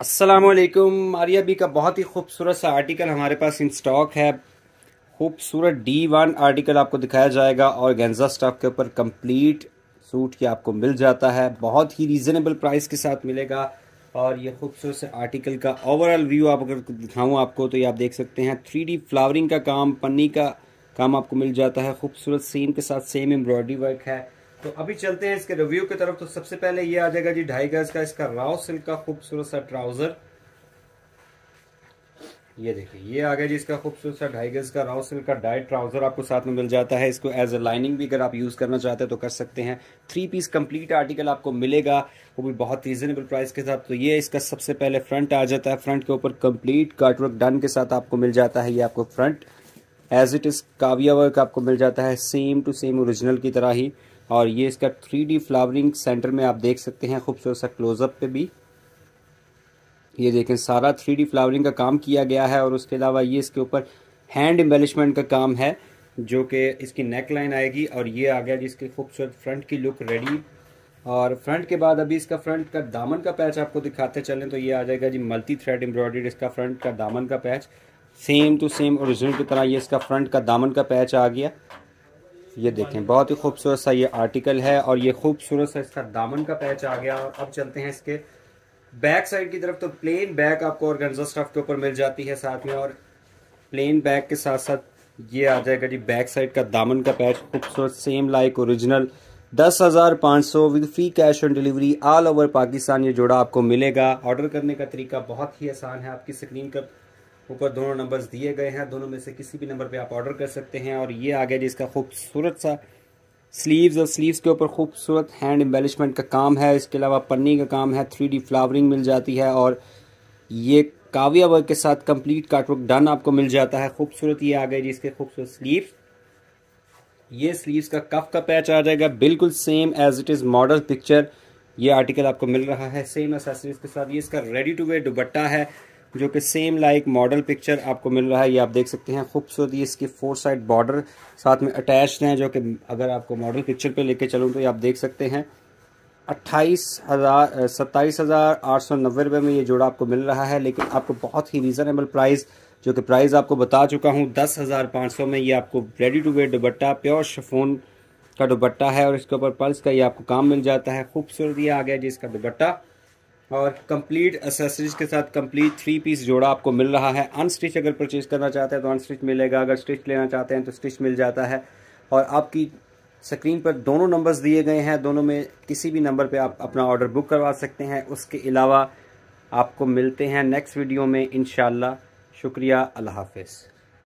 असलकुम आरिया बी का बहुत ही खूबसूरत सा आर्टिकल हमारे पास इन स्टॉक है खूबसूरत डी वन आर्टिकल आपको दिखाया जाएगा और गेंजा स्टॉक के ऊपर कंप्लीट सूट ये आपको मिल जाता है बहुत ही रीज़नेबल प्राइस के साथ मिलेगा और ये खूबसूरत से आर्टिकल का ओवरऑल व्यू आप अगर दिखाऊँ आपको तो ये आप देख सकते हैं थ्री फ्लावरिंग का काम पन्नी का काम आपको मिल जाता है खूबसूरत सेम के साथ सेम एम्ब्रॉयडरी वर्क है तो अभी चलते हैं इसके रिव्यू की तरफ तो सबसे पहले ये आ जाएगा जी ढाई गज का इसका राव सिल्क का खूबसूरत सा ट्राउजर ये देखिए ये आ गया जी इसका खूबसूरत सा ढाई गज का राव सिल्क का डाइट ट्राउजर आपको साथ में मिल जाता है इसको एज अ लाइनिंग भी अगर आप यूज करना चाहते हैं तो कर सकते हैं थ्री पीस कंप्लीट आर्टिकल आपको मिलेगा वो भी बहुत रीजनेबल प्राइस के साथ तो ये इसका सबसे पहले फ्रंट आ जाता है फ्रंट के ऊपर कंप्लीट कार्टवर्क डन के साथ आपको मिल जाता है ये आपको फ्रंट एज इट इज काविया वर्क आपको मिल जाता है सेम टू सेम ओरिजिनल की तरह ही और ये इसका थ्री डी फ्लावरिंग सेंटर में आप देख सकते हैं खूबसूरत सा क्लोजअप पे भी ये देखें सारा थ्री डी फ्लावरिंग का काम किया गया है और उसके अलावा ये इसके ऊपर हैंड एम्बेलिशमेंट का काम है जो कि इसकी नेक लाइन आएगी और ये आ गया जिसके खूबसूरत फ्रंट की लुक रेडी और फ्रंट के बाद अभी इसका फ्रंट का दामन का पैच आपको दिखाते चलें तो ये आ जाएगा जी मल्टी थ्रेड एम्ब्रॉयडरी इसका फ्रंट का दामन का patch same to same original की तरह ये इसका फ्रंट का दामन का पैच आ गया ये देखें बहुत ही खूबसूरत सा ये आर्टिकल है और ये खूबसूरत सा इसका दामन का पैच आ गया और अब चलते हैं इसके बैक साइड की तरफ तो प्लेन बैक आपको और गंजा स्टफ के ऊपर मिल जाती है साथ में और प्लेन बैक के साथ साथ ये आ जाएगा जी बैक साइड का दामन का पैच खूबसूरत सेम लाइक ओरिजिनल दस हज़ार पाँच सौ with free cash on delivery all over Pakistan ये जोड़ा आपको मिलेगा ऑर्डर करने का तरीका बहुत ही आसान है आपकी स्क्रीन का ऊपर दोनों नंबर्स दिए गए हैं दोनों में से किसी भी नंबर पे आप ऑर्डर कर सकते हैं और ये आ गया जी इसका खूबसूरत सा स्लीव्स और स्लीव्स के ऊपर खूबसूरत हैंड एम्बेलिशमेंट का काम है इसके अलावा पन्नी का काम है थ्री फ्लावरिंग मिल जाती है और ये काव्या वर्क के साथ कंप्लीट कार्टवर्क डन आपको मिल जाता है खूबसूरत ये आ गए जी इसके खूबसूरत स्लीव्स ये स्लीव्स का कफ का पैच आ जाएगा बिल्कुल same as it is model picture ये आर्टिकल आपको मिल रहा है सेम एसेसरीज के साथ ये इसका रेडी टू वेयर दुबट्टा है जो कि सेम लाइक मॉडल पिक्चर आपको मिल रहा है ये आप देख सकते हैं ये इसकी फोर साइड बॉर्डर साथ में अटैच हैं जो कि अगर आपको मॉडल पिक्चर पे लेके चलूँ तो ये आप देख सकते हैं अट्ठाईस हज़ार सत्ताईस हज़ार आठ सौ नब्बे रुपये में ये जोड़ा आपको मिल रहा है लेकिन आपको बहुत ही रीज़नेबल प्राइस जो कि प्राइस आपको बता चुका हूँ दस हज़ार पाँच सौ में ये आपको ready to wear dupatta pure chiffon का दुपट्टा है और इसके ऊपर पल्स का ये आपको काम मिल जाता है खूबसूरत ये आ गया जी इसका दुपट्टा और कंप्लीट एसेसरीज के साथ कंप्लीट थ्री पीस जोड़ा आपको मिल रहा है अनस्टिच अगर परचेज करना चाहते हैं तो अनस्टिच मिलेगा अगर स्टिच लेना चाहते हैं तो स्टिच मिल जाता है और आपकी स्क्रीन पर दोनों नंबर्स दिए गए हैं दोनों में किसी भी नंबर पे आप अपना ऑर्डर बुक करवा सकते हैं उसके अलावा आपको मिलते हैं नेक्स्ट वीडियो में इन शुक्रिया अल्लाह हाफिज़